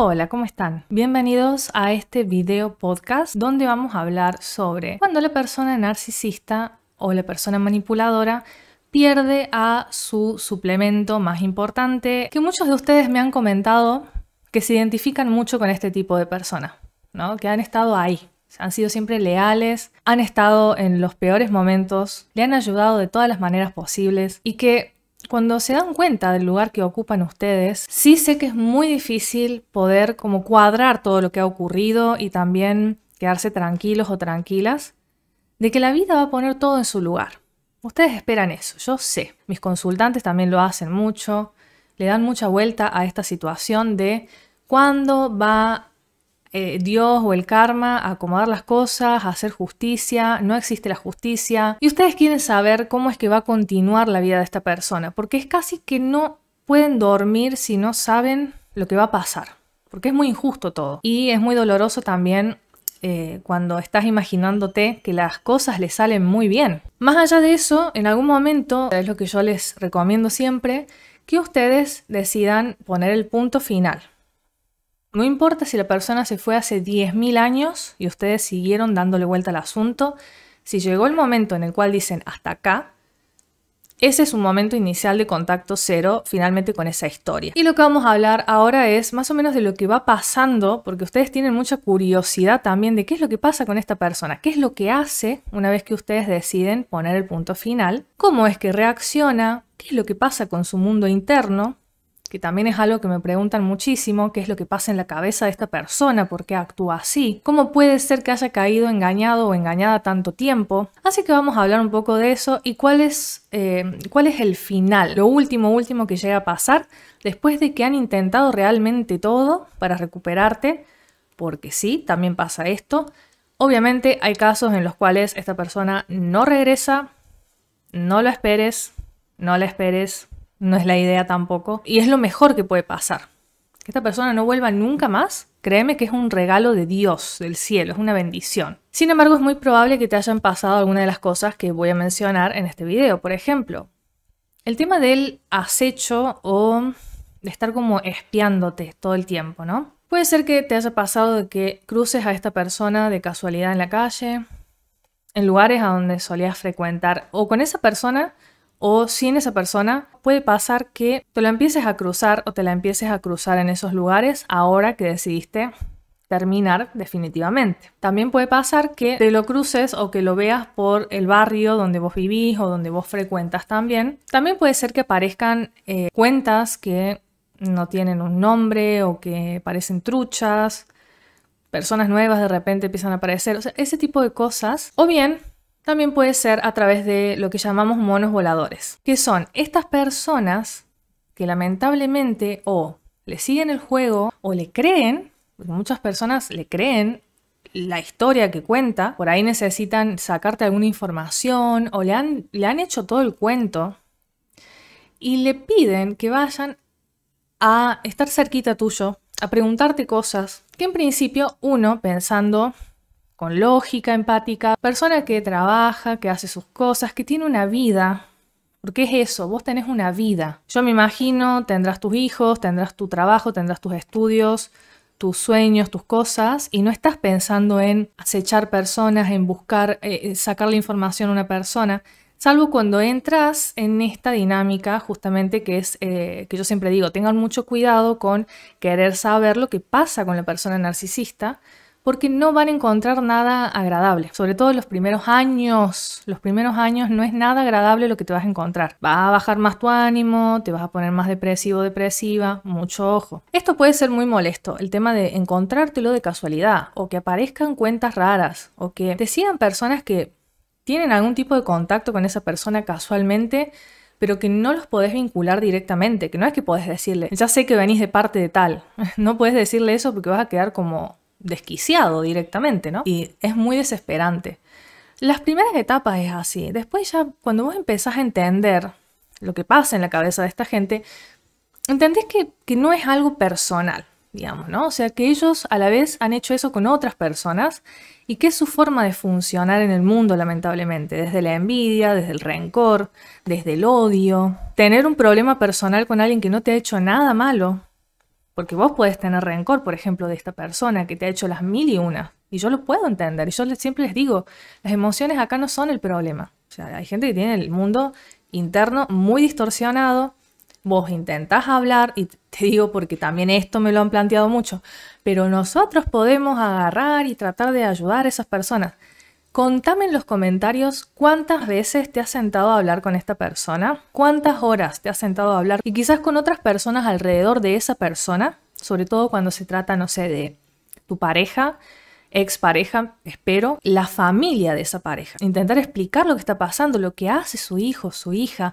Hola, ¿cómo están? Bienvenidos a este video podcast donde vamos a hablar sobre cuando la persona narcisista o la persona manipuladora pierde a su suplemento más importante, que muchos de ustedes me han comentado que se identifican mucho con este tipo de persona, ¿no? Que han estado ahí, han sido siempre leales, han estado en los peores momentos, le han ayudado de todas las maneras posibles y que cuando se dan cuenta del lugar que ocupan ustedes, sí sé que es muy difícil poder como cuadrar todo lo que ha ocurrido y también quedarse tranquilos o tranquilas de que la vida va a poner todo en su lugar. Ustedes esperan eso, yo sé. Mis consultantes también lo hacen mucho, le dan mucha vuelta a esta situación de cuándo va a... Eh, Dios o el karma acomodar las cosas, hacer justicia, no existe la justicia. Y ustedes quieren saber cómo es que va a continuar la vida de esta persona, porque es casi que no pueden dormir si no saben lo que va a pasar, porque es muy injusto todo. Y es muy doloroso también eh, cuando estás imaginándote que las cosas le salen muy bien. Más allá de eso, en algún momento, es lo que yo les recomiendo siempre, que ustedes decidan poner el punto final. No importa si la persona se fue hace 10.000 años y ustedes siguieron dándole vuelta al asunto, si llegó el momento en el cual dicen hasta acá, ese es un momento inicial de contacto cero finalmente con esa historia. Y lo que vamos a hablar ahora es más o menos de lo que va pasando, porque ustedes tienen mucha curiosidad también de qué es lo que pasa con esta persona, qué es lo que hace una vez que ustedes deciden poner el punto final, cómo es que reacciona, qué es lo que pasa con su mundo interno, que también es algo que me preguntan muchísimo, qué es lo que pasa en la cabeza de esta persona, por qué actúa así, cómo puede ser que haya caído engañado o engañada tanto tiempo. Así que vamos a hablar un poco de eso y cuál es, eh, cuál es el final, lo último, último que llega a pasar después de que han intentado realmente todo para recuperarte, porque sí, también pasa esto. Obviamente hay casos en los cuales esta persona no regresa, no lo esperes, no la esperes, no es la idea tampoco, y es lo mejor que puede pasar. Que esta persona no vuelva nunca más, créeme que es un regalo de Dios, del cielo, es una bendición. Sin embargo, es muy probable que te hayan pasado alguna de las cosas que voy a mencionar en este video. Por ejemplo, el tema del acecho o de estar como espiándote todo el tiempo, ¿no? Puede ser que te haya pasado de que cruces a esta persona de casualidad en la calle, en lugares a donde solías frecuentar, o con esa persona o sin esa persona, puede pasar que te lo empieces a cruzar o te la empieces a cruzar en esos lugares ahora que decidiste terminar definitivamente. También puede pasar que te lo cruces o que lo veas por el barrio donde vos vivís o donde vos frecuentas también. También puede ser que aparezcan eh, cuentas que no tienen un nombre o que parecen truchas, personas nuevas de repente empiezan a aparecer, o sea, ese tipo de cosas. O bien también puede ser a través de lo que llamamos monos voladores, que son estas personas que lamentablemente o le siguen el juego o le creen, muchas personas le creen la historia que cuenta, por ahí necesitan sacarte alguna información o le han, le han hecho todo el cuento y le piden que vayan a estar cerquita tuyo, a preguntarte cosas que en principio uno pensando con lógica empática, persona que trabaja, que hace sus cosas, que tiene una vida. Porque es eso, vos tenés una vida. Yo me imagino, tendrás tus hijos, tendrás tu trabajo, tendrás tus estudios, tus sueños, tus cosas, y no estás pensando en acechar personas, en buscar, eh, eh, sacar la información a una persona, salvo cuando entras en esta dinámica justamente que es, eh, que yo siempre digo, tengan mucho cuidado con querer saber lo que pasa con la persona narcisista, porque no van a encontrar nada agradable. Sobre todo los primeros años. Los primeros años no es nada agradable lo que te vas a encontrar. Va a bajar más tu ánimo, te vas a poner más depresivo, depresiva, mucho ojo. Esto puede ser muy molesto, el tema de encontrártelo de casualidad, o que aparezcan cuentas raras, o que te sigan personas que tienen algún tipo de contacto con esa persona casualmente pero que no los podés vincular directamente, que no es que podés decirle, ya sé que venís de parte de tal, no podés decirle eso porque vas a quedar como desquiciado directamente, ¿no? Y es muy desesperante. Las primeras etapas es así. Después ya cuando vos empezás a entender lo que pasa en la cabeza de esta gente, entendés que, no es algo personal, digamos, ¿no? O sea, que ellos a la vez han hecho eso con otras personas y que es su forma de funcionar en el mundo, lamentablemente, desde la envidia, desde el rencor, desde el odio. Tener un problema personal con alguien que no te ha hecho nada malo porque vos puedes tener rencor, por ejemplo, de esta persona que te ha hecho las mil y una. Y yo lo puedo entender. Y yo siempre les digo, las emociones acá no son el problema. O sea, hay gente que tiene el mundo interno muy distorsionado. Vos intentás hablar, y te digo porque también esto me lo han planteado mucho, pero nosotros podemos agarrar y tratar de ayudar a esas personas. Contame en los comentarios cuántas veces te has sentado a hablar con esta persona, cuántas horas te has sentado a hablar y quizás con otras personas alrededor de esa persona, sobre todo cuando se trata, no sé, de tu pareja, expareja, espero, la familia de esa pareja. Intentar explicar lo que está pasando, lo que hace su hijo, su hija,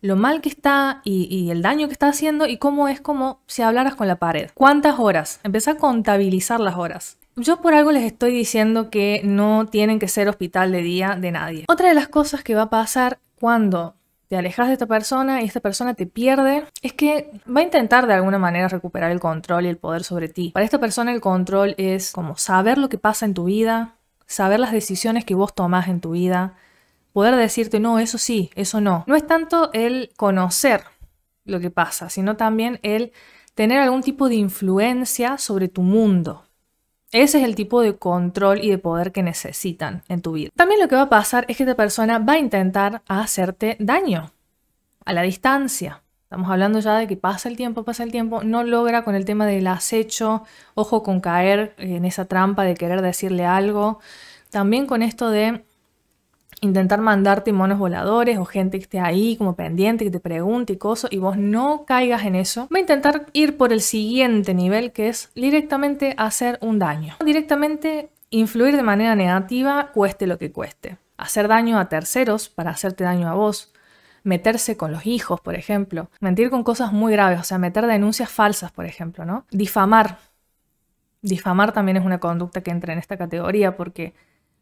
lo mal que está y, el daño que está haciendo y cómo es como si hablaras con la pared. ¿Cuántas horas? empieza a contabilizar las horas. Yo por algo les estoy diciendo que no tienen que ser hospital de día de nadie. Otra de las cosas que va a pasar cuando te alejas de esta persona y esta persona te pierde, es que va a intentar de alguna manera recuperar el control y el poder sobre ti. Para esta persona el control es como saber lo que pasa en tu vida, saber las decisiones que vos tomás en tu vida, poder decirte no, eso sí, eso no. No es tanto el conocer lo que pasa, sino también el tener algún tipo de influencia sobre tu mundo. Ese es el tipo de control y de poder que necesitan en tu vida. También lo que va a pasar es que esta persona va a intentar hacerte daño a la distancia. Estamos hablando ya de que pasa el tiempo, pasa el tiempo, no logra con el tema del acecho, ojo con caer en esa trampa de querer decirle algo. También con esto de intentar mandarte monos voladores o gente que esté ahí como pendiente, que te pregunte y cosas, y vos no caigas en eso, va a intentar ir por el siguiente nivel, que es directamente hacer un daño. Directamente influir de manera negativa, cueste lo que cueste. Hacer daño a terceros para hacerte daño a vos, meterse con los hijos, por ejemplo, mentir con cosas muy graves, o sea, meter denuncias falsas, por ejemplo, ¿no? Difamar. Difamar también es una conducta que entra en esta categoría porque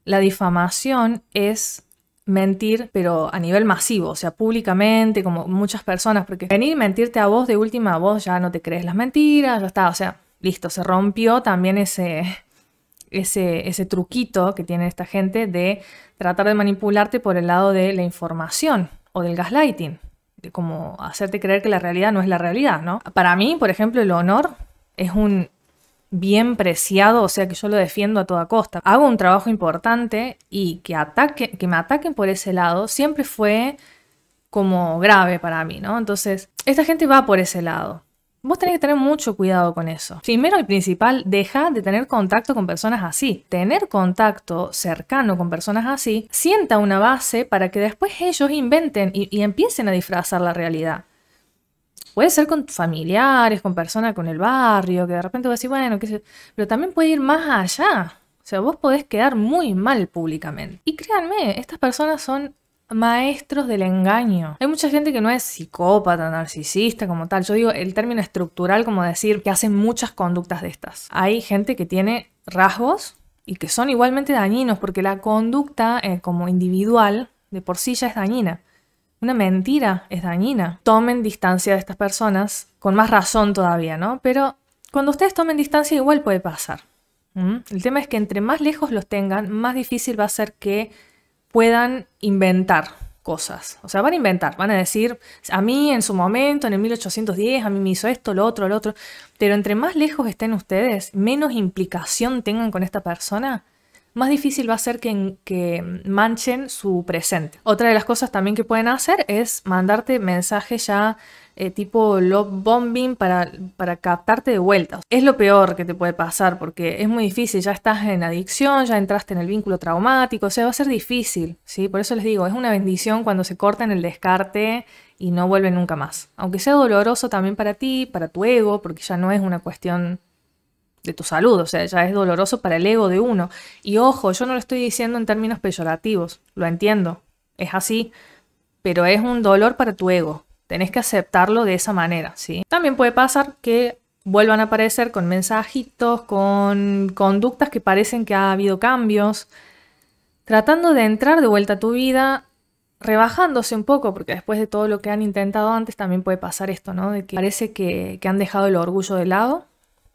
la difamación es mentir, pero a nivel masivo, o sea, públicamente, como muchas personas, porque venir mentirte a vos de última voz ya no te crees las mentiras, ya está, o sea, listo, se rompió también ese, ese, ese truquito que tiene esta gente de tratar de manipularte por el lado de la información o del gaslighting, como hacerte creer que la realidad no es la realidad, ¿no? Para mí, por ejemplo, el honor es un bien preciado, o sea que yo lo defiendo a toda costa. Hago un trabajo importante y que, ataque, que me ataquen por ese lado siempre fue como grave para mí, ¿no? Entonces, esta gente va por ese lado. Vos tenés que tener mucho cuidado con eso. Primero y principal, deja de tener contacto con personas así. Tener contacto cercano con personas así sienta una base para que después ellos inventen y empiecen a disfrazar la realidad. Puede ser con familiares, con personas con el barrio, que de repente vos decís, bueno, qué sé Pero también puede ir más allá. O sea, vos podés quedar muy mal públicamente. Y créanme, estas personas son maestros del engaño. Hay mucha gente que no es psicópata, narcisista como tal. Yo digo el término estructural como decir que hacen muchas conductas de estas. Hay gente que tiene rasgos y que son igualmente dañinos porque la conducta eh, como individual de por sí ya es dañina una mentira es dañina. Tomen distancia de estas personas, con más razón todavía, ¿no? Pero cuando ustedes tomen distancia igual puede pasar. El tema es que entre más lejos los tengan, más difícil va a ser que puedan inventar cosas. O sea, van a inventar, van a decir, a mí en su momento, en el 1810, a mí me hizo esto, lo otro, lo otro. Pero entre más lejos estén ustedes, menos implicación tengan con esta persona, más difícil va a ser que, manchen su presente. Otra de las cosas también que pueden hacer es mandarte mensajes ya eh, tipo love bombing para, captarte de vuelta. Es lo peor que te puede pasar porque es muy difícil, ya estás en adicción, ya entraste en el vínculo traumático, o sea, va a ser difícil, ¿sí? Por eso les digo, es una bendición cuando se cortan el descarte y no vuelven nunca más. Aunque sea doloroso también para ti, para tu ego, porque ya no es una cuestión de tu salud, o sea, ya es doloroso para el ego de uno. Y ojo, yo no lo estoy diciendo en términos peyorativos, lo entiendo, es así, pero es un dolor para tu ego, tenés que aceptarlo de esa manera, ¿sí? También puede pasar que vuelvan a aparecer con mensajitos, con conductas que parecen que ha habido cambios, tratando de entrar de vuelta a tu vida, rebajándose un poco, porque después de todo lo que han intentado antes también puede pasar esto, ¿no? De que parece que, que han dejado el orgullo de lado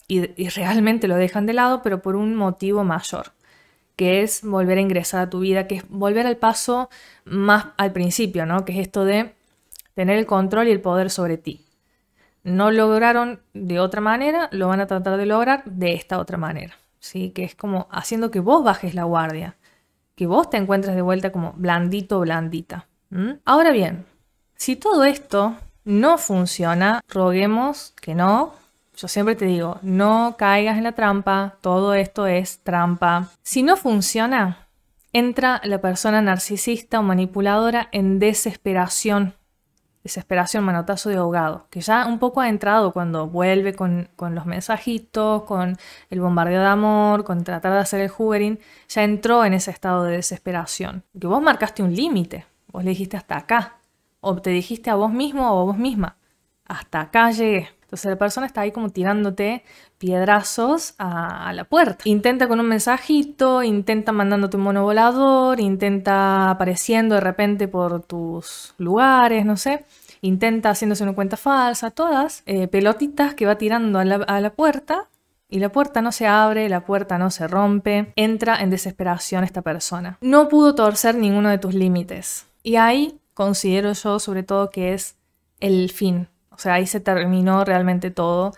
y, realmente lo dejan de lado, pero por un motivo mayor, que es volver a ingresar a tu vida, que es volver al paso más al principio, ¿no? Que es esto de tener el control y el poder sobre ti. No lograron de otra manera, lo van a tratar de lograr de esta otra manera, ¿sí? Que es como haciendo que vos bajes la guardia, que vos te encuentres de vuelta como blandito blandita. Ahora bien, si todo esto no funciona, roguemos que no, yo siempre te digo, no caigas en la trampa, todo esto es trampa. Si no funciona, entra la persona narcisista o manipuladora en desesperación. Desesperación, manotazo de ahogado, que ya un poco ha entrado cuando vuelve con, los mensajitos, con el bombardeo de amor, con tratar de hacer el hoovering, ya entró en ese estado de desesperación. Que vos marcaste un límite, vos le dijiste hasta acá, o te dijiste a vos mismo o a vos misma, hasta acá llegué entonces la persona está ahí como tirándote piedrazos a, la puerta. Intenta con un mensajito, intenta mandándote un mono volador, intenta apareciendo de repente por tus lugares, no sé. Intenta haciéndose una cuenta falsa, todas eh, pelotitas que va tirando a la, a la puerta y la puerta no se abre, la puerta no se rompe, entra en desesperación esta persona. No pudo torcer ninguno de tus límites. Y ahí considero yo sobre todo que es el fin o sea, ahí se terminó realmente todo.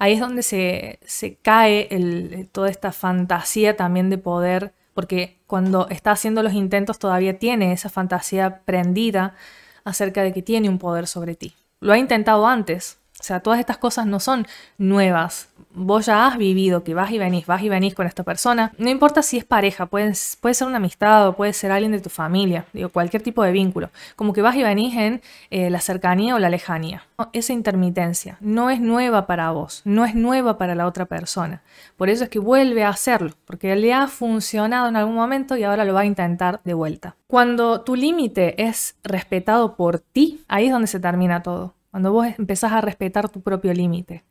Ahí es donde se, se cae toda esta fantasía también de poder, porque cuando está haciendo los intentos todavía tiene esa fantasía prendida acerca de que tiene un poder sobre ti. Lo ha intentado antes, o sea, todas estas cosas no son nuevas. Vos ya has vivido que vas y venís, vas y venís con esta persona. No importa si es pareja, puede, puede ser una amistad o puede ser alguien de tu familia, digo, cualquier tipo de vínculo. Como que vas y venís en eh, la cercanía o la lejanía. Oh, esa intermitencia no es nueva para vos, no es nueva para la otra persona. Por eso es que vuelve a hacerlo, porque le ha funcionado en algún momento y ahora lo va a intentar de vuelta. Cuando tu límite es respetado por ti, ahí es donde se termina todo. Cuando vos empezás a respetar tu propio límite.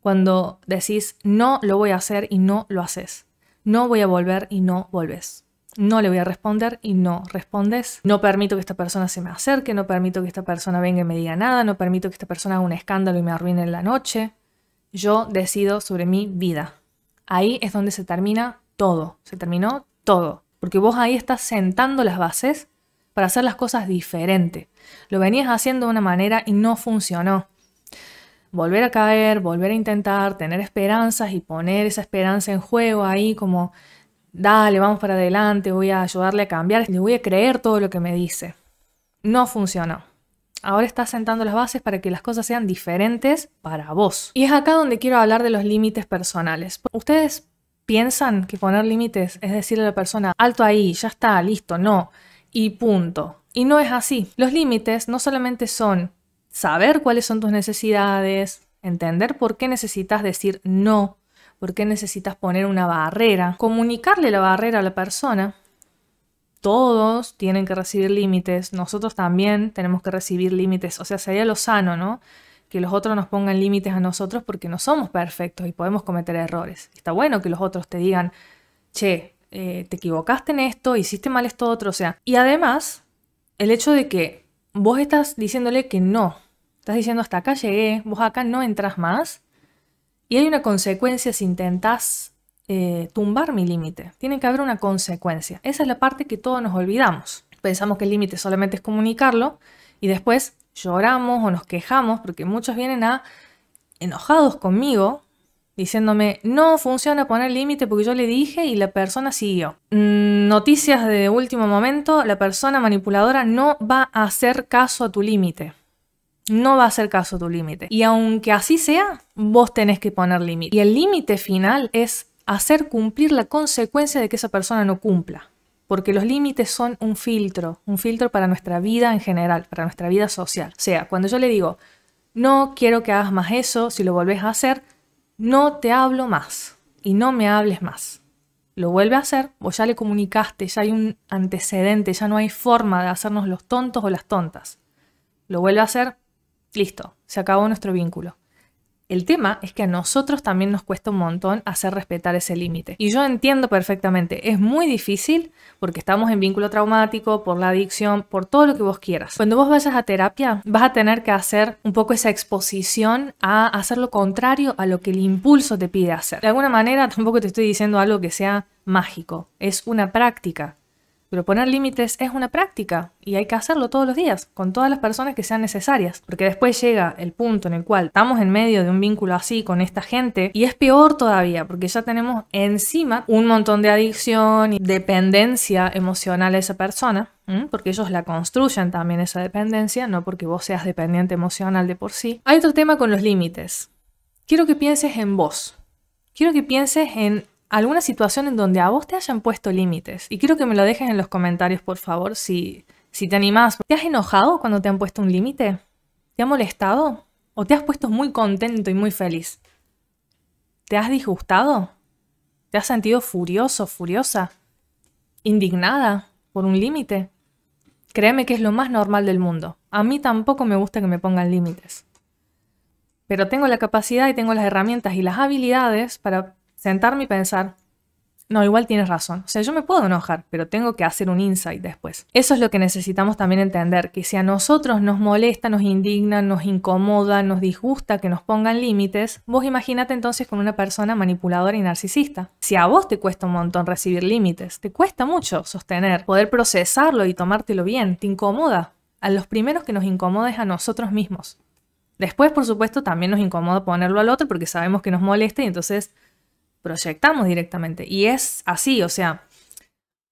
Cuando decís, no lo voy a hacer y no lo haces. No voy a volver y no volves. No le voy a responder y no respondes. No permito que esta persona se me acerque, no permito que esta persona venga y me diga nada, no permito que esta persona haga un escándalo y me arruine en la noche. Yo decido sobre mi vida. Ahí es donde se termina todo. Se terminó todo. Porque vos ahí estás sentando las bases para hacer las cosas diferente. Lo venías haciendo de una manera y no funcionó. Volver a caer, volver a intentar, tener esperanzas y poner esa esperanza en juego ahí como, dale, vamos para adelante, voy a ayudarle a cambiar, le voy a creer todo lo que me dice. No funcionó. Ahora estás sentando las bases para que las cosas sean diferentes para vos. Y es acá donde quiero hablar de los límites personales. Ustedes piensan que poner límites es decirle a la persona, alto ahí, ya está, listo, no y punto. Y no es así. Los límites no solamente son saber cuáles son tus necesidades, entender por qué necesitas decir no, por qué necesitas poner una barrera, comunicarle la barrera a la persona. Todos tienen que recibir límites, nosotros también tenemos que recibir límites, o sea, sería lo sano, ¿no? Que los otros nos pongan límites a nosotros porque no somos perfectos y podemos cometer errores. Está bueno que los otros te digan, che, eh, te equivocaste en esto, hiciste mal esto otro, o sea. Y además, el hecho de que vos estás diciéndole que no, estás diciendo hasta acá llegué, vos acá no entras más, y hay una consecuencia si intentás eh, tumbar mi límite. Tiene que haber una consecuencia. Esa es la parte que todos nos olvidamos. Pensamos que el límite solamente es comunicarlo y después lloramos o nos quejamos porque muchos vienen a enojados conmigo diciéndome, no funciona poner límite porque yo le dije y la persona siguió. Mm, noticias de último momento, la persona manipuladora no va a hacer caso a tu límite. No va a hacer caso a tu límite. Y aunque así sea, vos tenés que poner límite. Y el límite final es hacer cumplir la consecuencia de que esa persona no cumpla. Porque los límites son un filtro, un filtro para nuestra vida en general, para nuestra vida social. O sea, cuando yo le digo, no quiero que hagas más eso, si lo volvés a hacer, no te hablo más y no me hables más. Lo vuelve a hacer, vos ya le comunicaste, ya hay un antecedente, ya no hay forma de hacernos los tontos o las tontas. Lo vuelve a hacer, listo, se acabó nuestro vínculo. El tema es que a nosotros también nos cuesta un montón hacer respetar ese límite. Y yo entiendo perfectamente, es muy difícil porque estamos en vínculo traumático, por la adicción, por todo lo que vos quieras. Cuando vos vayas a terapia, vas a tener que hacer un poco esa exposición a hacer lo contrario a lo que el impulso te pide hacer. De alguna manera, tampoco te estoy diciendo algo que sea mágico, es una práctica pero poner límites es una práctica y hay que hacerlo todos los días, con todas las personas que sean necesarias, porque después llega el punto en el cual estamos en medio de un vínculo así con esta gente y es peor todavía, porque ya tenemos encima un montón de adicción y dependencia emocional a esa persona, porque ellos la construyen también esa dependencia, no porque vos seas dependiente emocional de por sí. Hay otro tema con los límites. Quiero que pienses en vos. Quiero que pienses en alguna situación en donde a vos te hayan puesto límites. Y quiero que me lo dejes en los comentarios, por favor, si, si te animás. ¿Te has enojado cuando te han puesto un límite? ¿Te ha molestado? ¿O te has puesto muy contento y muy feliz? ¿Te has disgustado? ¿Te has sentido furioso, furiosa? ¿Indignada por un límite? Créeme que es lo más normal del mundo. A mí tampoco me gusta que me pongan límites. Pero tengo la capacidad y tengo las herramientas y las habilidades para sentarme y pensar, no, igual tienes razón. O sea, yo me puedo enojar, pero tengo que hacer un insight después. Eso es lo que necesitamos también entender, que si a nosotros nos molesta, nos indigna, nos incomoda, nos disgusta que nos pongan límites, vos imagínate entonces con una persona manipuladora y narcisista. Si a vos te cuesta un montón recibir límites, te cuesta mucho sostener, poder procesarlo y tomártelo bien, te incomoda. A los primeros que nos incomoda es a nosotros mismos. Después, por supuesto, también nos incomoda ponerlo al otro porque sabemos que nos molesta y entonces proyectamos directamente. Y es así, o sea,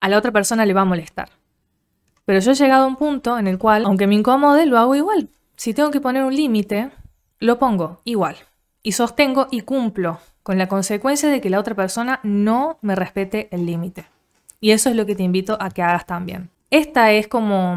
a la otra persona le va a molestar. Pero yo he llegado a un punto en el cual, aunque me incomode, lo hago igual. Si tengo que poner un límite, lo pongo igual. Y sostengo y cumplo con la consecuencia de que la otra persona no me respete el límite. Y eso es lo que te invito a que hagas también. Esta es como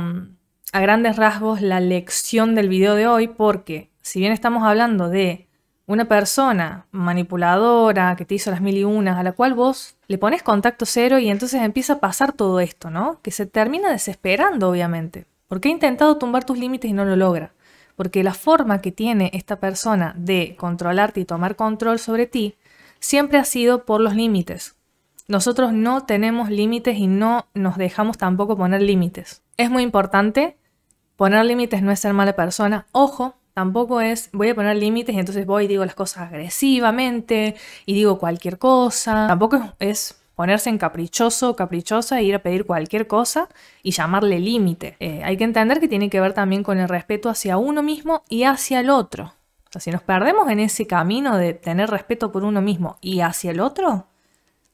a grandes rasgos la lección del video de hoy porque si bien estamos hablando de una persona manipuladora que te hizo las mil y unas, a la cual vos le pones contacto cero y entonces empieza a pasar todo esto, ¿no? Que se termina desesperando, obviamente, porque ha intentado tumbar tus límites y no lo logra. Porque la forma que tiene esta persona de controlarte y tomar control sobre ti siempre ha sido por los límites. Nosotros no tenemos límites y no nos dejamos tampoco poner límites. Es muy importante, poner límites no es ser mala persona. Ojo, Tampoco es voy a poner límites y entonces voy y digo las cosas agresivamente y digo cualquier cosa. Tampoco es ponerse en caprichoso o caprichosa e ir a pedir cualquier cosa y llamarle límite. Eh, hay que entender que tiene que ver también con el respeto hacia uno mismo y hacia el otro. O sea, si nos perdemos en ese camino de tener respeto por uno mismo y hacia el otro,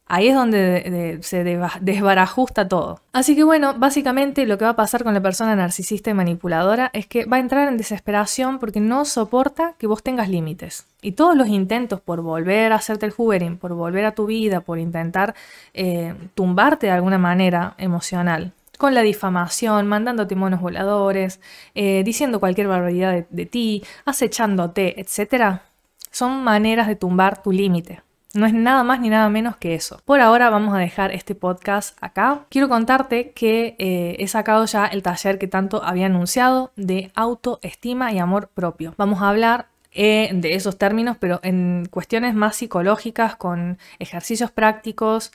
Ahí es donde se desbarajusta todo. Así que bueno, básicamente lo que va a pasar con la persona narcisista y manipuladora es que va a entrar en desesperación porque no soporta que vos tengas límites. Y todos los intentos por volver a hacerte el hoovering, por volver a tu vida, por intentar eh, tumbarte de alguna manera emocional, con la difamación, mandándote monos voladores, eh, diciendo cualquier barbaridad de, de ti, acechándote, etc., son maneras de tumbar tu límite. No es nada más ni nada menos que eso. Por ahora vamos a dejar este podcast acá. Quiero contarte que eh, he sacado ya el taller que tanto había anunciado de autoestima y amor propio. Vamos a hablar eh, de esos términos, pero en cuestiones más psicológicas, con ejercicios prácticos,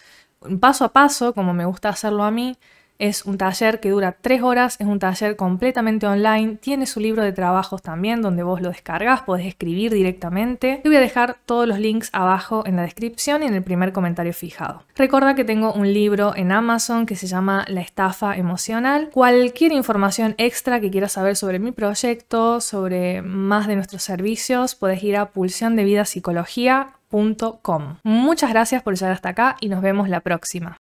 paso a paso, como me gusta hacerlo a mí es un taller que dura tres horas, es un taller completamente online, tiene su libro de trabajos también donde vos lo descargas, podés escribir directamente. Te voy a dejar todos los links abajo en la descripción y en el primer comentario fijado. Recuerda que tengo un libro en Amazon que se llama La estafa emocional. Cualquier información extra que quieras saber sobre mi proyecto, sobre más de nuestros servicios, podés ir a Pulsión Muchas gracias por llegar hasta acá y nos vemos la próxima.